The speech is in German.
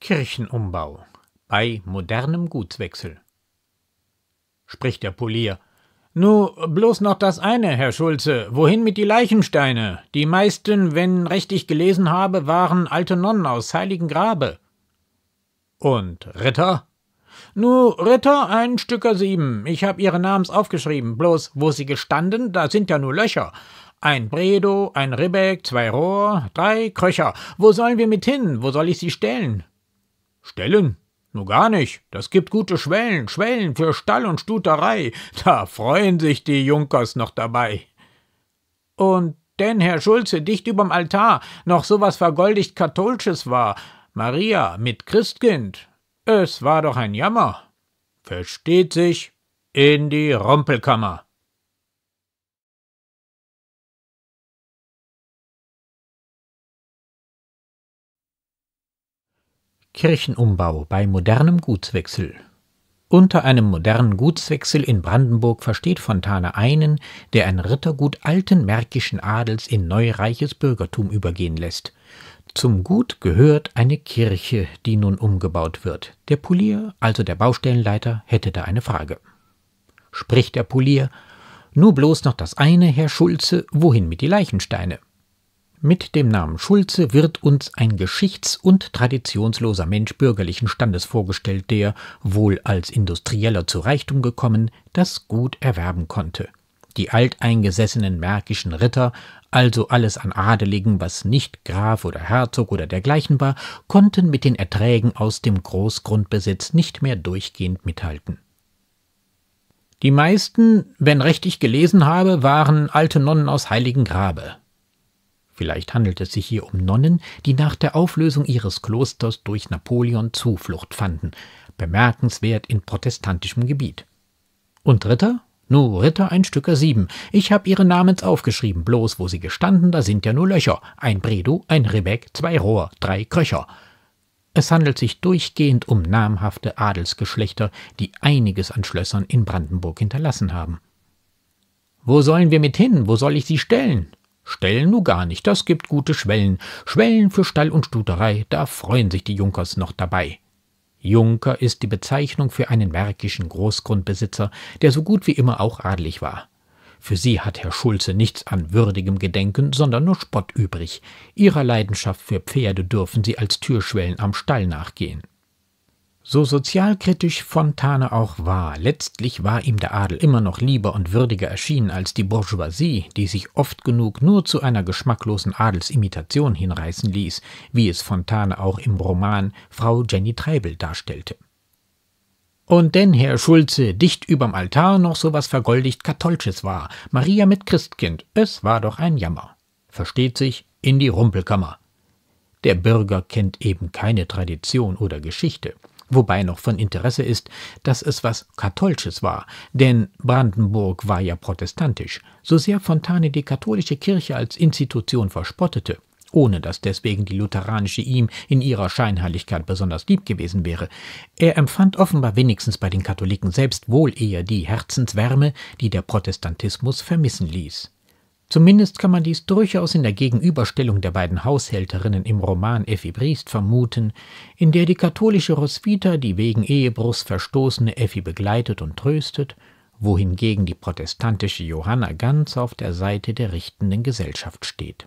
Kirchenumbau bei modernem Gutswechsel. Spricht der Polier. Nu, bloß noch das eine, Herr Schulze. Wohin mit die Leichensteine? Die meisten, wenn recht ich gelesen habe, waren alte Nonnen aus Heiligen Grabe. Und Ritter? Nu, Ritter, ein Stücker sieben. Ich hab ihre Namens aufgeschrieben. Bloß, wo sie gestanden, da sind ja nur Löcher. Ein Bredo, ein Ribbeck, zwei Rohr, drei Kröcher. Wo sollen wir mit hin? Wo soll ich sie stellen? Stellen? Nur gar nicht. Das gibt gute Schwellen, Schwellen für Stall und Stuterei. Da freuen sich die Junkers noch dabei. Und denn, Herr Schulze, dicht überm Altar noch so was vergoldigt Katholisches war. Maria mit Christkind. Es war doch ein Jammer. Versteht sich, in die Rumpelkammer. Kirchenumbau bei modernem Gutswechsel. Unter einem modernen Gutswechsel in Brandenburg versteht Fontane einen, der ein Rittergut alten märkischen Adels in neureiches Bürgertum übergehen lässt. Zum Gut gehört eine Kirche, die nun umgebaut wird. Der Polier, also der Baustellenleiter, hätte da eine Frage. Spricht der Polier, nur bloß noch das eine, Herr Schulze, wohin mit die Leichensteine? Mit dem Namen Schulze wird uns ein geschichts- und traditionsloser Mensch bürgerlichen Standes vorgestellt, der, wohl als Industrieller zu Reichtum gekommen, das Gut erwerben konnte. Die alteingesessenen märkischen Ritter, also alles an Adeligen, was nicht Graf oder Herzog oder dergleichen war, konnten mit den Erträgen aus dem Großgrundbesitz nicht mehr durchgehend mithalten. Die meisten, wenn recht ich gelesen habe, waren alte Nonnen aus Heiligen Grabe, Vielleicht handelt es sich hier um Nonnen, die nach der Auflösung ihres Klosters durch Napoleon Zuflucht fanden, bemerkenswert in protestantischem Gebiet. Und Ritter? Nu, Ritter ein Stücker sieben. Ich habe ihre Namens aufgeschrieben, bloß wo sie gestanden, da sind ja nur Löcher. Ein Bredo, ein Ribbeck, zwei Rohr, drei Kröcher. Es handelt sich durchgehend um namhafte Adelsgeschlechter, die einiges an Schlössern in Brandenburg hinterlassen haben. Wo sollen wir mit hin? Wo soll ich sie stellen? Stellen nu gar nicht, das gibt gute Schwellen. Schwellen für Stall und Stuterei, da freuen sich die Junkers noch dabei. Junker ist die Bezeichnung für einen märkischen Großgrundbesitzer, der so gut wie immer auch adelig war. Für sie hat Herr Schulze nichts an würdigem Gedenken, sondern nur Spott übrig. Ihrer Leidenschaft für Pferde dürfen sie als Türschwellen am Stall nachgehen. So sozialkritisch Fontane auch war, letztlich war ihm der Adel immer noch lieber und würdiger erschienen als die Bourgeoisie, die sich oft genug nur zu einer geschmacklosen Adelsimitation hinreißen ließ, wie es Fontane auch im Roman Frau Jenny Treibel darstellte. Und denn, Herr Schulze, dicht überm Altar noch so was vergoldigt Katholsches war, Maria mit Christkind, es war doch ein Jammer. Versteht sich, in die Rumpelkammer. Der Bürger kennt eben keine Tradition oder Geschichte. Wobei noch von Interesse ist, dass es was Katholisches war, denn Brandenburg war ja protestantisch, so sehr Fontane die katholische Kirche als Institution verspottete, ohne dass deswegen die lutheranische ihm in ihrer Scheinheiligkeit besonders lieb gewesen wäre. Er empfand offenbar wenigstens bei den Katholiken selbst wohl eher die Herzenswärme, die der Protestantismus vermissen ließ. Zumindest kann man dies durchaus in der Gegenüberstellung der beiden Haushälterinnen im Roman Effi Briest vermuten, in der die katholische Roswitha die wegen Ehebruchs verstoßene Effi begleitet und tröstet, wohingegen die protestantische Johanna ganz auf der Seite der richtenden Gesellschaft steht